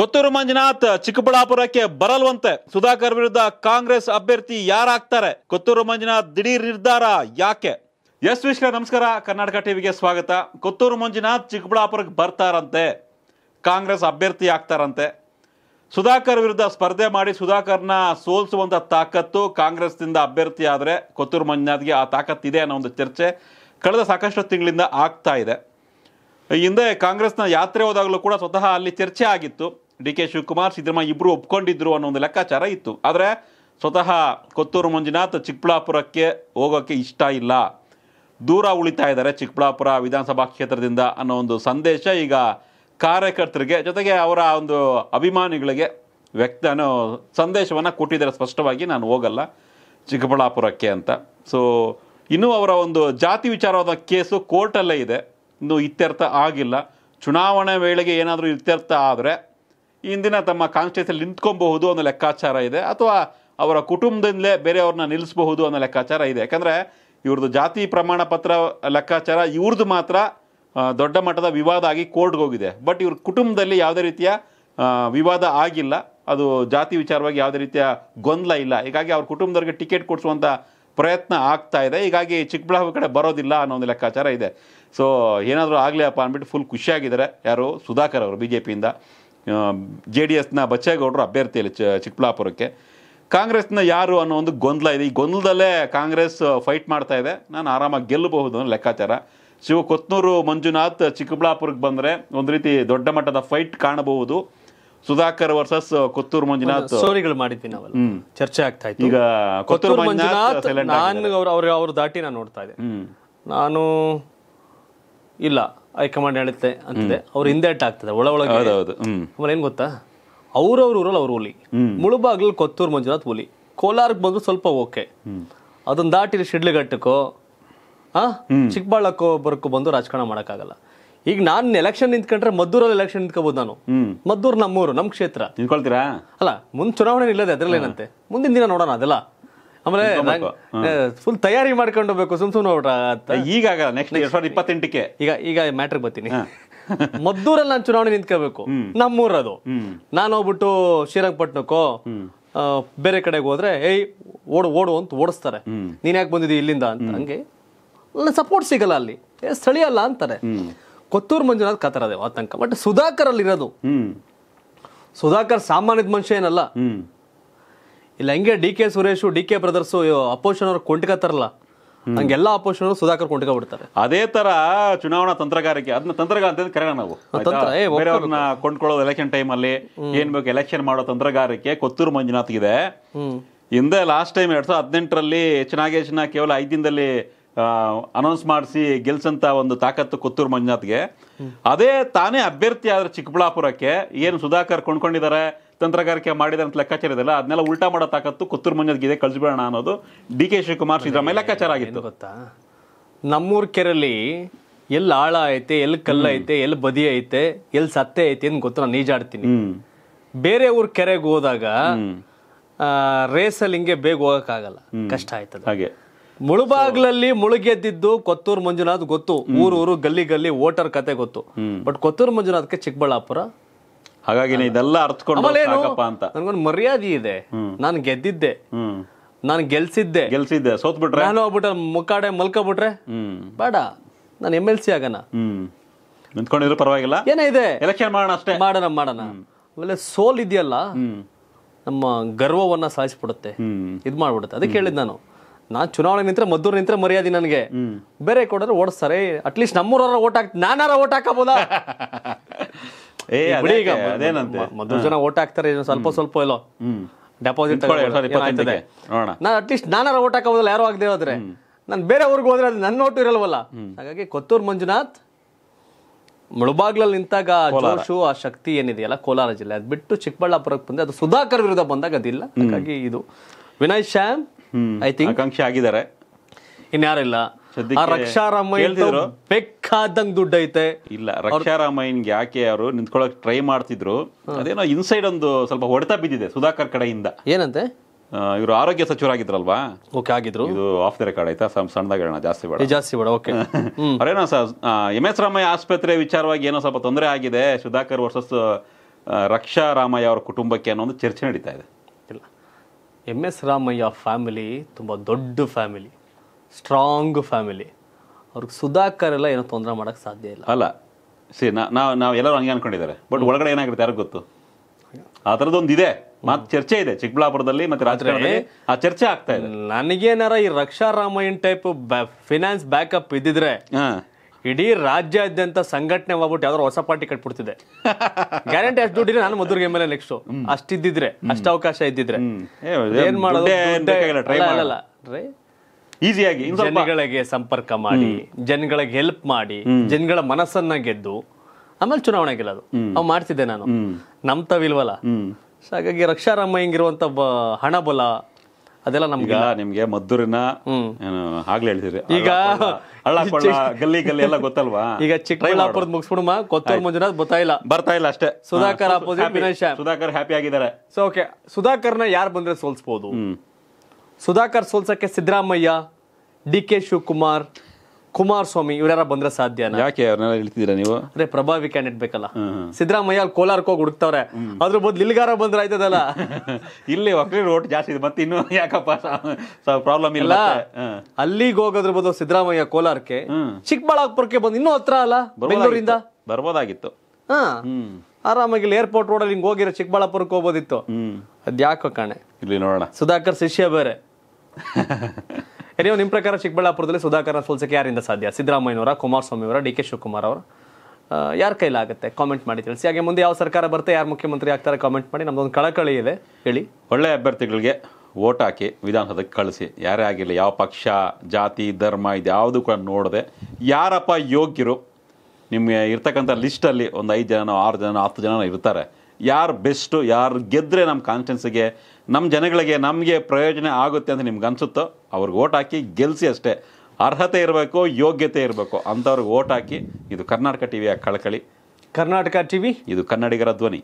ಕೊತ್ತೂರು ಮಂಜುನಾಥ್ ಚಿಕ್ಕಬಳ್ಳಾಪುರಕ್ಕೆ ಬರಲ್ವಂತೆ ಸುಧಾಕರ್ ವಿರುದ್ಧ ಕಾಂಗ್ರೆಸ್ ಅಭ್ಯರ್ಥಿ ಯಾರಾಗ್ತಾರೆ ಕೊತ್ತೂರು ಮಂಜುನಾಥ್ ದಿಢೀರ್ ನಿರ್ಧಾರ ಯಾಕೆ ಎಸ್ ವಿಶ್ವ ನಮಸ್ಕಾರ ಕರ್ನಾಟಕ ಟಿವಿಗೆ ಸ್ವಾಗತ ಕೊತ್ತೂರು ಮಂಜುನಾಥ್ ಚಿಕ್ಕಬಳ್ಳಾಪುರಕ್ಕೆ ಬರ್ತಾರಂತೆ ಕಾಂಗ್ರೆಸ್ ಅಭ್ಯರ್ಥಿ ಆಗ್ತಾರಂತೆ ಸುಧಾಕರ್ ವಿರುದ್ಧ ಸ್ಪರ್ಧೆ ಮಾಡಿ ಸುಧಾಕರ್ನ ಸೋಲಿಸುವಂಥ ತಾಕತ್ತು ಕಾಂಗ್ರೆಸ್ನಿಂದ ಅಭ್ಯರ್ಥಿ ಆದರೆ ಕೊತ್ತೂರು ಮಂಜುನಾಥ್ಗೆ ಆ ಇದೆ ಅನ್ನೋ ಒಂದು ಚರ್ಚೆ ಕಳೆದ ಸಾಕಷ್ಟು ತಿಂಗಳಿಂದ ಆಗ್ತಾ ಇದೆ ಹಿಂದೆ ಕಾಂಗ್ರೆಸ್ನ ಯಾತ್ರೆ ಹೋದಾಗಲೂ ಕೂಡ ಸ್ವತಃ ಅಲ್ಲಿ ಚರ್ಚೆ ಆಗಿತ್ತು ಡಿ ಕೆ ಶಿವಕುಮಾರ್ ಸಿದ್ದರಾಮಯ್ಯ ಇಬ್ಬರು ಒಪ್ಕೊಂಡಿದ್ರು ಅನ್ನೋ ಒಂದು ಲೆಕ್ಕಾಚಾರ ಇತ್ತು ಆದರೆ ಸ್ವತಃ ಕೊತ್ತೂರು ಮಂಜುನಾಥ್ ಚಿಕ್ಕಬಳ್ಳಾಪುರಕ್ಕೆ ಹೋಗೋಕ್ಕೆ ಇಷ್ಟ ಇಲ್ಲ ದೂರ ಉಳಿತಾ ಇದ್ದಾರೆ ಚಿಕ್ಕಬಳ್ಳಾಪುರ ವಿಧಾನಸಭಾ ಕ್ಷೇತ್ರದಿಂದ ಅನ್ನೋ ಒಂದು ಸಂದೇಶ ಈಗ ಕಾರ್ಯಕರ್ತರಿಗೆ ಜೊತೆಗೆ ಅವರ ಒಂದು ಅಭಿಮಾನಿಗಳಿಗೆ ವ್ಯಕ್ತ ಅನ್ನೋ ಸಂದೇಶವನ್ನು ಕೊಟ್ಟಿದ್ದಾರೆ ಸ್ಪಷ್ಟವಾಗಿ ನಾನು ಹೋಗಲ್ಲ ಚಿಕ್ಕಬಳ್ಳಾಪುರಕ್ಕೆ ಅಂತ ಸೊ ಇನ್ನೂ ಅವರ ಒಂದು ಜಾತಿ ವಿಚಾರವಾದ ಕೇಸು ಕೋರ್ಟಲ್ಲೇ ಇದೆ ಇನ್ನೂ ಇತ್ಯರ್ಥ ಆಗಿಲ್ಲ ಚುನಾವಣೆ ವೇಳೆಗೆ ಏನಾದರೂ ಇತ್ಯರ್ಥ ಆದರೆ ಇಂದಿನ ತಮ್ಮ ಕಾನ್ಸ್ಟಿಟ್ಯೂನ್ಸಿಯಲ್ಲಿ ನಿಂತ್ಕೊಬಹುದು ಅನ್ನೋ ಲೆಕ್ಕಾಚಾರ ಇದೆ ಅಥವಾ ಅವರ ಕುಟುಂಬದಿಂದಲೇ ಬೇರೆಯವ್ರನ್ನ ನಿಲ್ಲಿಸಬಹುದು ಅನ್ನೋ ಲೆಕ್ಕಾಚಾರ ಇದೆ ಯಾಕಂದರೆ ಇವ್ರದ್ದು ಜಾತಿ ಪ್ರಮಾಣ ಪತ್ರ ಲೆಕ್ಕಾಚಾರ ಇವ್ರದ್ದು ಮಾತ್ರ ದೊಡ್ಡ ಮಟ್ಟದ ವಿವಾದ ಆಗಿ ಕೋರ್ಟ್ಗೆ ಹೋಗಿದೆ ಬಟ್ ಇವ್ರ ಕುಟುಂಬದಲ್ಲಿ ಯಾವುದೇ ರೀತಿಯ ವಿವಾದ ಆಗಿಲ್ಲ ಅದು ಜಾತಿ ವಿಚಾರವಾಗಿ ಯಾವುದೇ ರೀತಿಯ ಗೊಂದಲ ಇಲ್ಲ ಹೀಗಾಗಿ ಅವ್ರ ಕುಟುಂಬದವ್ರಿಗೆ ಟಿಕೆಟ್ ಕೊಡಿಸುವಂಥ ಪ್ರಯತ್ನ ಆಗ್ತಾ ಇದೆ ಹೀಗಾಗಿ ಚಿಕ್ಕಬಳ್ಳಾಪುರ ಕಡೆ ಬರೋದಿಲ್ಲ ಅನ್ನೋ ಒಂದು ಲೆಕ್ಕಾಚಾರ ಇದೆ ಸೊ ಏನಾದರೂ ಆಗಲಿ ಅಪ್ಪ ಅಂದ್ಬಿಟ್ಟು ಫುಲ್ ಖುಷಿಯಾಗಿದ್ದಾರೆ ಯಾರು ಸುಧಾಕರ್ ಅವರು ಬಿ ಜೆ ಪಿಯಿಂದ ಜೆ ಡಿ ಎಸ್ನ ಬಚ್ಚೇಗೌಡರು ಅಭ್ಯರ್ಥಿ ಇಲ್ಲ ಚಿಕ್ಕಬಳ್ಳಾಪುರಕ್ಕೆ ಕಾಂಗ್ರೆಸ್ನ ಯಾರು ಅನ್ನೋ ಒಂದು ಗೊಂದಲ ಇದೆ ಈ ಗೊಂದಲದಲ್ಲೇ ಕಾಂಗ್ರೆಸ್ ಫೈಟ್ ಮಾಡ್ತಾ ಇದೆ ನಾನು ಆರಾಮಾಗಿ ಗೆಲ್ಲಬಹುದು ಅನ್ನೋ ಲೆಕ್ಕಾಚಾರ ಕೊತ್ನೂರು ಮಂಜುನಾಥ್ ಚಿಕ್ಕಬಳ್ಳಾಪುರಕ್ಕೆ ಬಂದರೆ ಒಂದು ರೀತಿ ದೊಡ್ಡ ಮಟ್ಟದ ಫೈಟ್ ಕಾಣಬಹುದು ಸುಧಾಕರ್ ವರ್ಸಸ್ ಕೊತ್ತೂರು ಮಂಜುನಾಥ್ ಸ್ಟೋರಿಗಳು ಮಾಡಿದ್ವಿ ಚರ್ಚೆ ಆಗ್ತಾ ಇತ್ತು ಈಗ ಕೊತ್ತೂರು ಮಂಜುನಾಥ್ ನಾನು ಅವ್ರ ಅವ್ರ ದಾಟಿ ನಾನು ನೋಡ್ತಾ ಇದ್ದೆ ನಾನು ಇಲ್ಲ ಹೈಕಮಾಂಡ್ ಹೇಳುತ್ತೆ ಅಂತಿದೆ ಅವ್ರ ಹಿಂದೆಟ್ ಆಗ್ತದೆ ಒಳ ಒಳಗೆ ಆಮೇಲೆ ಏನು ಗೊತ್ತಾ ಅವ್ರವ್ರ ಊರಲ್ಲಿ ಅವ್ರ ಹುಲಿ ಮುಳುಬಾಗ್ಲಲ್ಲಿ ಕೊತ್ತೂರು ಮಂಜುನಾಥ್ ಹುಲಿ ಕೋಲಾರಕ್ಕೆ ಬಂದ್ರು ಸ್ವಲ್ಪ ಓಕೆ ಅದನ್ನ ದಾಟಿ ಶಿಡ್ಲಘಟ್ಟಕ್ಕೋ ಆ ಚಿಕ್ಕಬಳ್ಳಾಕೋ ಬರಕ್ಕೂ ಬಂದು ರಾಜಕಾರಣ ಮಾಡೋಕ್ಕಾಗಲ್ಲ ಈಗ ನಾನು ಎಲೆಕ್ಷನ್ ನಿಂತ್ಕೊಂಡ್ರೆ ಮದ್ದೂರಲ್ಲಿ ಎಲೆಕ್ಷನ್ ನಿಂತ್ಕೋಬಹುದು ನಾನು ಮದ್ದೂರ್ ನಮ್ಮೂರು ನಮ್ಮ ಕ್ಷೇತ್ರ ನಿಂತ್ಕೊಳ್ತೀರಾ ಅಲ್ಲ ಮುಂದ್ ಚುನಾವಣೆ ಇಲ್ಲದೆ ಏನಂತೆ ಮುಂದಿನ ದಿನ ನೋಡೋಣ ಅದೆಲ್ಲ ಆಮೇಲೆ ಫುಲ್ ತಯಾರಿ ಮಾಡ್ಕೊಂಡು ಹೋಗ್ಬೇಕು ಸುಮ್ ಸುಮ್ ಊಟ ನೆಕ್ಸ್ಟ್ ಎರಡ್ ಇಪ್ಪತ್ತೆಂಟಕ್ಕೆ ಈಗ ಈಗ ಮ್ಯಾಟ್ರಿಗೆ ಬರ್ತೀನಿ ಮದ್ದೂರಲ್ಲಿ ನಾನು ಚುನಾವಣೆ ನಿಂತ್ಕೋಬೇಕು ನಮ್ಮೂರದು ನಾನು ಹೋಗ್ಬಿಟ್ಟು ಶ್ರೀರಂಗಪಟ್ಟಣಕ್ಕೋ ಬೇರೆ ಕಡೆಗೆ ಹೋದ್ರೆ ಏಯ್ ಓಡು ಓಡು ಅಂತ ಓಡಿಸ್ತಾರೆ ನೀನ್ ಯಾಕೆ ಬಂದಿದ್ದೀ ಇಲ್ಲಿಂದ ಅಂತ ಹಂಗೆ ಸಪೋರ್ಟ್ ಸಿಗಲ್ಲ ಅಲ್ಲಿ ಸ್ಥಳೀಯ ಅಲ್ಲ ಅಂತಾರೆ ಕೊತ್ತೂರು ಮಂಜುನಾಥ್ ಕಾತರದೇವ ಆತಂಕ ಬಟ್ ಸುಧಾಕರ್ ಅಲ್ಲಿ ಇರೋದು ಸುಧಾಕರ್ ಸಾಮಾನ್ಯದ ಮನುಷ್ಯ ಏನಲ್ಲ ಇಲ್ಲ ಹಂಗೆ D K Suresh D K brothers opposition ಅವ್ರು ಕೊಂಡ್ಕೋತಾರಲ್ಲ ಹಂಗೆಲ್ಲ ಅಪೋಷನ್ ಸುಧಾಕರ್ ಕೊಂಡ್ಕೊ ಬಿಡ್ತಾರೆ ಅದೇ ತರ ಚುನಾವಣಾ ತಂತ್ರಗಾರಿಕೆ ಅದನ್ನ ತಂತ್ರಗಾರ ಅಂತ ಕರೆಯೋಣ ನಾವು ಬೇರೆಯವ್ರನ್ನ ಕೊಂಡ್ಕೊಳ್ಳೋದು ಎಲೆಕ್ಷನ್ ಟೈಮ್ ಅಲ್ಲಿ ಏನ್ ಬೇಕು ಎಲೆಕ್ಷನ್ ಮಾಡೋ ತಂತ್ರಗಾರಿಕೆ ಕೊತ್ತೂರು ಮಂಜುನಾಥ್ ಇದೆ ಹಿಂದೆ ಲಾಸ್ಟ್ ಟೈಮ್ ಎರಡ್ ಸಾವಿರದ ಹದಿನೆಂಟರಲ್ಲಿ ನಾಗೇಶ್ನ ಕೇವಲ ಐದು ದಿನದಲ್ಲಿ ಅನೌನ್ಸ್ ಮಾಡಿಸಿ ಗೆಲ್ಸಂತ ಒಂದು ತಾಕತ್ತು ಕೊತ್ತೂರು ಮಂಜುನಾಥ್ಗೆ ಅದೇ ತಾನೇ ಅಭ್ಯರ್ಥಿ ಆದ್ರೆ ಚಿಕ್ಕಬಳ್ಳಾಪುರಕ್ಕೆ ಏನು ಸುಧಾಕರ್ ಕೊಂಡ್ಕೊಂಡಿದ್ದಾರೆ ತಂತ್ರಗಾರಿಕೆ ಮಾಡಿದ ಅಂತ ಲೆಕ್ಕಾಚಾರ ಇದೆಲ್ಲ ಅದನ್ನೆಲ್ಲ ಉಲ್ಟಾ ಮಾಡೋ ತಾಕತ್ತು ಕೊತ್ತೂರು ಇದೆ ಕಳಿಸ್ಬಿಡೋಣ ಅನ್ನೋದು ಡಿ ಕೆ ಶಿವಕುಮಾರ್ ಸಿದ್ದರಾಮಯ್ಯ ಲೆಕ್ಕಾಚಾರ ಆಗಿತ್ತು ಗೊತ್ತಾ ನಮ್ಮೂರ ಕೆರೆಯಲ್ಲಿ ಎಲ್ಲಿ ಆಳ ಐತೆ ಎಲ್ಲಿ ಕಲ್ಲು ಐತೆ ಎಲ್ಲಿ ಬದಿ ಐತೆ ಎಲ್ಲಿ ಸತ್ತೆ ಐತೆ ಅಂತ ಗೊತ್ತು ನಾನು ನೀಜಾಡ್ತೀನಿ ಬೇರೆ ಊರ್ ಕೆರೆಗೆ ಹೋದಾಗ ರೇಸಲ್ಲಿ ಹಿಂಗೆ ಬೇಗ ಹೋಗಕ್ಕಾಗಲ್ಲ ಕಷ್ಟ ಆಯ್ತದ ಹಾಗೆ ಮುಳುಬಾಗ್ಲಲ್ಲಿ ಮುಳುಗೆದ್ದಿದ್ದು ಕೊತ್ತೂರು ಮಂಜುನಾಥ್ ಗೊತ್ತು ಊರೂರು ಗಲ್ಲಿ ಗಲ್ಲಿ ವೋಟರ್ ಕತೆ ಗೊತ್ತು ಬಟ್ ಕೊತ್ತೂರು ಮಂಜುನಾಥ್ಗೆ ಚಿಕ್ಕಬಳ್ಳಾಪುರ ಹಾಗಾಗಿ ಇದೆಲ್ಲ ಅರ್ಥಕೊಂಡು ಅಂತ ಮರ್ಯಾದೆ ಇದೆ ನಾನು ಗೆದ್ದಿದ್ದೆ ನಾನು ಗೆಲ್ಸಿದ್ದೆ ಗೆಲ್ಸಿದ್ದೆ ಬಿಟ್ರೆ ನಾನು ಹೋಗ್ಬಿಟ್ರೆ ಮುಕ್ಕಾಡೆ ಮಲ್ಕೊಬಿಟ್ರೆ ಬೇಡ ನಾನು ಎಮ್ ಎಲ್ ಸಿ ಆಗೋಣ ನಿಂತ್ಕೊಂಡಿದ್ರು ಪರವಾಗಿಲ್ಲ ಏನಿದೆ ಎಲೆಕ್ಷನ್ ಮಾಡೋಣ ಅಷ್ಟೇ ಮಾಡೋಣ ಮಾಡೋಣ ಆಮೇಲೆ ಸೋಲ್ ಇದೆಯಲ್ಲ ನಮ್ಮ ಗರ್ವವನ್ನ ಸಾಯಿಸ್ಬಿಡುತ್ತೆ ಇದು ಮಾಡ್ಬಿಡುತ್ತೆ ಅದಕ್ಕೆ ಹೇಳಿದ್ ನಾನು ನಾನು ಚುನಾವಣೆ ನಿಂತ್ರೆ ಮದ್ದೂರು ನಿಂತ್ರೆ ಮರ್ಯಾದೆ ನನಗೆ ಬೇರೆ ಕೊಡೋರು ಓಡಿಸ್ತಾರೆ ಅಟ್ಲೀಸ್ಟ್ ನಮ್ಮೂರವ್ರ ಓಟ್ ಹಾಕ್ ನಾನಾರ ಓಟ್ ಹಾಕಬೋದಾ ಏ ಬಿಡಿ ಈಗ ಮದ್ದೂರು ಜನ ಓಟ್ ಹಾಕ್ತಾರೆ ಸ್ವಲ್ಪ ಸ್ವಲ್ಪ ಇಲ್ಲೋ ಡೆಪಾಸಿಟ್ ನಾನು ಅಟ್ಲೀಸ್ಟ್ ನಾನಾರ ಓಟ್ ಹಾಕಬೋದಲ್ಲ ಯಾರು ಆಗದೆ ಹೋದ್ರೆ ನಾನು ಬೇರೆ ಊರಿಗೆ ಹೋದ್ರೆ ಅದು ನನ್ನ ಓಟು ಇರಲ್ವಲ್ಲ ಹಾಗಾಗಿ ಕೊತ್ತೂರು ಮಂಜುನಾಥ್ ಮುಳುಬಾಗ್ಲಲ್ಲಿ ನಿಂತಾಗ ಜೋಶು ಆ ಶಕ್ತಿ ಏನಿದೆಯಲ್ಲ ಕೋಲಾರ ಜಿಲ್ಲೆ ಅದ್ ಬಿಟ್ಟು ಚಿಕ್ಕಬಳ್ಳಾಪುರಕ್ಕೆ ಬಂದೆ ಅದು ಸುಧಾಕರ್ ವಿರುದ್ಧ ಬಂದಾಗ ಅದಿಲ್ಲ ಹಾಗಾಗಿ ಇದು ವಿನಯ್ ಶ್ಯಾಮ್ ಐ ಥಿಂಕ್ ಆಕಾಂಕ್ಷಿ ಆಗಿದ್ದಾರೆ ಇನ್ಯಾರಿಲ್ಲ ರಕ್ಷಾರಾಮಯ್ಯ ಬೇಕಾದಂಗ್ ದುಡ್ಡು ಐತೆ ಇಲ್ಲ ರಕ್ಷಾರಾಮಯ್ಯನ್ಗೆ ಯಾಕೆ ಅವರು ನಿಂತ್ಕೊಳಕ್ ಟ್ರೈ ಮಾಡ್ತಿದ್ರು ಅದೇನೋ ಇನ್ಸೈಡ್ ಒಂದು ಸ್ವಲ್ಪ ಹೊಡೆತ ಬಿದ್ದಿದೆ ಸುಧಾಕರ್ ಕಡೆಯಿಂದ ಏನಂತೆ ಇವರು ಆರೋಗ್ಯ ಸಚಿವರಾಗಿದ್ರಲ್ವಾ ಓಕೆ ಆಗಿದ್ರು ಇದು ಆಫ್ ದ ರೆಕಾರ್ಡ್ ಆಯ್ತಾ ಸಣ್ಣದಾಗಿ ಜಾಸ್ತಿ ಬೇಡ ಜಾಸ್ತಿ ಬೇಡ ಓಕೆ ಅವರೇನೋ ಸರ್ ಎಂ ಎಸ್ ರಾಮಯ್ಯ ಆಸ್ಪತ್ರೆ ವಿಚಾರವಾಗಿ ಏನೋ ಸ್ವಲ್ಪ ತೊಂದರೆ ಆಗಿದೆ ಸುಧಾಕರ್ ವರ್ಸಸ್ ರಕ್ಷಾರಾಮಯ್ಯ ಅವರ ಕುಟುಂಬಕ್ಕೆ ಅನ್ನೋ ಒಂದು ಚರ್ಚೆ ನಡೀತಾ ಇದೆ ಎಮ್ ಎಸ್ ರಾಮಯ್ಯ ಫ್ಯಾಮಿಲಿ ತುಂಬ ದೊಡ್ಡ ಫ್ಯಾಮಿಲಿ ಸ್ಟ್ರಾಂಗ್ ಫ್ಯಾಮಿಲಿ ಅವ್ರಿಗೆ ಸುಧಾಕರ್ ಎಲ್ಲ ಏನೋ ತೊಂದರೆ ಮಾಡೋಕ್ಕೆ ಸಾಧ್ಯ ಇಲ್ಲ ಅಲ್ಲ ಸಿ ನಾವು ನಾವು ಎಲ್ಲರೂ ಹಂಗೆ ಅನ್ಕೊಂಡಿದ್ದಾರೆ ಬಟ್ ಒಳಗಡೆ ಏನಾಗಿರುತ್ತೆ ಯಾರಿಗೂ ಗೊತ್ತು ಆ ಥರದ್ದೊಂದು ಇದೆ ಮತ್ತು ಚರ್ಚೆ ಇದೆ ಚಿಕ್ಕಬಳ್ಳಾಪುರದಲ್ಲಿ ಮತ್ತೆ ರಾಜಕಾರಣದಲ್ಲಿ ಆ ಚರ್ಚೆ ಆಗ್ತಾ ಇದೆ ನನಗೇನಾರ ಈ ರಕ್ಷಾ ರಾಮಯ್ಯನ್ ಟೈಪ್ ಫಿನಾನ್ಸ್ ಬ್ಯಾಕಪ್ ಇದ್ದಿದ್ರೆ ಇಡೀ ರಾಜ್ಯಾದ್ಯಂತ ಸಂಘಟನೆ ಹೋಗ್ಬಿಟ್ಟು ಯಾವ್ದಾದ್ರು ಹೊಸ ಪಾರ್ಟಿ ಕಟ್ಬಿಡ್ತಿದೆ ಗ್ಯಾರಂಟಿ ಅಷ್ಟು ದುಡ್ಡಿನ ನಾನು ಮಧುರ್ಗೆ ಮೇಲೆ ನೆಕ್ಸ್ಟ್ ಅಷ್ಟಿದ್ದಿದ್ರೆ ಅಷ್ಟ ಅವಕಾಶ ಇದ್ದಿದ್ರೆ ಏನ್ ಮಾಡೋದು ಈಸಿಯಾಗಿ ಜನಗಳಿಗೆ ಸಂಪರ್ಕ ಮಾಡಿ ಜನಗಳಿಗೆ ಹೆಲ್ಪ್ ಮಾಡಿ ಜನಗಳ ಮನಸ್ಸನ್ನ ಗೆದ್ದು ಆಮೇಲೆ ಚುನಾವಣೆ ಅದು ಅವ್ ಮಾಡ್ತಿದ್ದೆ ನಾನು ನಮ್ ತವಿಲ್ವಲ್ಲ ಹಾಗಾಗಿ ರಕ್ಷಾರಾಮ ಹಿಂಗಿರುವಂತ ಹಣಬಲ ಅದೆಲ್ಲ ನಮ್ಗೆ ನಿಮ್ಗೆ ಮದ್ದೂರಿನ ಆಗ್ಲೇ ಹೇಳ್ತೀರಿ ಈಗ ಗಲ್ಲಿ ಗಲ್ಲಿ ಎಲ್ಲ ಗೊತ್ತಲ್ವಾ ಈಗ ಚಿಕ್ಕಬಳ್ಳಾಪುರದ ಮುಗಿಸ್ಬಿಡುಮ ಕೊತ್ತೂರು ಮಂಜುನಾಥ್ ಇಲ್ಲ ಬರ್ತಾ ಇಲ್ಲ ಅಷ್ಟೇ ಸುಧಾಕರ್ ಅಪೋಸಿಟ್ ವಿನೇಶ್ ಸುಧಾಕರ್ ಹ್ಯಾಪಿ ಆಗಿದ್ದಾರೆ ಸೊ ಓಕೆ ಸುಧಾಕರ್ನ ಯಾರು ಬಂದ್ರೆ ಸೋಲ್ಸ್ಬೋದು ಸುಧಾಕರ್ ಸೋಲ್ಸಕ್ಕೆ ಸಿದ್ದರಾಮಯ್ಯ ಡಿ ಕೆ ಶಿವಕುಮಾರ್ ಕುಮಾರಸ್ವಾಮಿ ಇವರ ಬಂದ್ರೆ ಸಾಧ್ಯ ಯಾಕೆ ಅವ್ರನ್ನೆಲ್ಲ ಹೇಳ್ತಿದ್ದೀರಾ ನೀವು ಅದೇ ಪ್ರಭಾವಿ ಕ್ಯಾಂಡಿಡೇಟ್ ಬೇಕಲ್ಲ ಸಿದ್ದರಾಮಯ್ಯ ಅಲ್ಲಿ ಕೋಲಾರಕ್ಕೆ ಹೋಗಿ ಹುಡುಕ್ತವ್ರೆ ಅದ್ರ ಬದಲು ಇಲ್ಲಿಗಾರ ಬಂದ್ರೆ ಆಯ್ತದಲ್ಲ ಇಲ್ಲಿ ಒಕ್ಕಲಿ ಓಟ್ ಜಾಸ್ತಿ ಇದೆ ಮತ್ತೆ ಇನ್ನು ಯಾಕಪ್ಪ ಪ್ರಾಬ್ಲಮ್ ಇಲ್ಲ ಅಲ್ಲಿಗೆ ಹೋಗೋದ್ರ ಬದಲು ಸಿದ್ದರಾಮಯ್ಯ ಕೋಲಾರಕ್ಕೆ ಚಿಕ್ಕಬಳ್ಳಾಪುರಕ್ಕೆ ಬಂದು ಇನ್ನೂ ಹತ್ರ ಅಲ್ಲ ಬೆಂಗಳೂರಿಂದ ಬರ್ಬೋದಾಗಿತ್ತು ಹಾ ಆರಾಮಾಗಿ ಇಲ್ಲಿ ಏರ್ಪೋರ್ಟ್ ರೋಡಲ್ಲಿ ಹಿಂಗೆ ಹೋಗಿರೋ ಚಿಕ್ಕಬಳ್ಳಾಪುರಕ್ಕೆ ಹೋಗ್ಬೋದಿತ್ತು ಅದ್ಯಾಕೋ ಕಾಣೆ ಇಲ್ಲಿ ನೋಡೋಣ ಸುಧಾಕರ್ ಶಿಷ್ಯ ಬೇರೆ ನೀವು ನಿಮ್ಮ ಪ್ರಕಾರ ಚಿಕ್ಕಬಳ್ಳಾಪುರದಲ್ಲಿ ಸುಧಾಕರ್ ಸೋಲ್ಸಕ್ಕೆ ಯಾರಿಂದ ಸಾಧ್ಯ ಸಿದ್ದರಾಮಯ್ಯವರ ಕುಮಾರಸ್ವಾಮಿ ಅವರ ಡಿ ಕೆ ಶಿವಕುಮಾರ್ ಅವರು ಯಾರ ಕೈಲಾಗುತ್ತೆ ಕಾಮೆಂಟ್ ಮಾಡಿ ತಿಳಿಸಿ ಹಾಗೆ ಮುಂದೆ ಯಾವ ಸರ್ಕಾರ ಬರುತ್ತೆ ಯಾರು ಮುಖ್ಯಮಂತ್ರಿ ಆಗ್ತಾರೆ ಕಾಮೆಂಟ್ ಮಾಡಿ ನಮ್ದೊಂದು ಕಳಕಳಿ ಇದೆ ಹೇಳಿ ಒಳ್ಳೆ ಅಭ್ಯರ್ಥಿಗಳಿಗೆ ಓಟ್ ಹಾಕಿ ವಿಧಾನಸೌಧಕ್ಕೆ ಕಳಿಸಿ ಯಾರೇ ಆಗಿರಲಿ ಯಾವ ಪಕ್ಷ ಜಾತಿ ಧರ್ಮ ಇದು ಯಾವುದು ಕೂಡ ನೋಡದೆ ಯಾರಪ್ಪ ಯೋಗ್ಯರು ನಿಮಗೆ ಇರ್ತಕ್ಕಂಥ ಲಿಸ್ಟಲ್ಲಿ ಒಂದು ಐದು ಜನನೋ ಆರು ಜನ ಹತ್ತು ಜನ ಇರ್ತಾರೆ ಯಾರು ಬೆಸ್ಟು ಯಾರು ಗೆದ್ದರೆ ನಮ್ಮ ಕಾನ್ಸ್ಟೆನ್ಸಿಗೆ ನಮ್ಮ ಜನಗಳಿಗೆ ನಮಗೆ ಪ್ರಯೋಜನ ಆಗುತ್ತೆ ಅಂತ ನಿಮ್ಗೆ ಅನಿಸುತ್ತೋ ಅವ್ರಿಗೆ ಓಟ್ ಹಾಕಿ ಗೆಲ್ಲಿಸಿ ಅಷ್ಟೇ ಅರ್ಹತೆ ಇರಬೇಕು ಯೋಗ್ಯತೆ ಇರಬೇಕು ಅಂಥವ್ರಿಗೆ ಓಟ್ ಹಾಕಿ ಇದು ಕರ್ನಾಟಕ ವಿಯ ಕಳಕಳಿ ಕರ್ನಾಟಕ ಟಿವಿ ಇದು ಕನ್ನಡಿಗರ ಧ್ವನಿ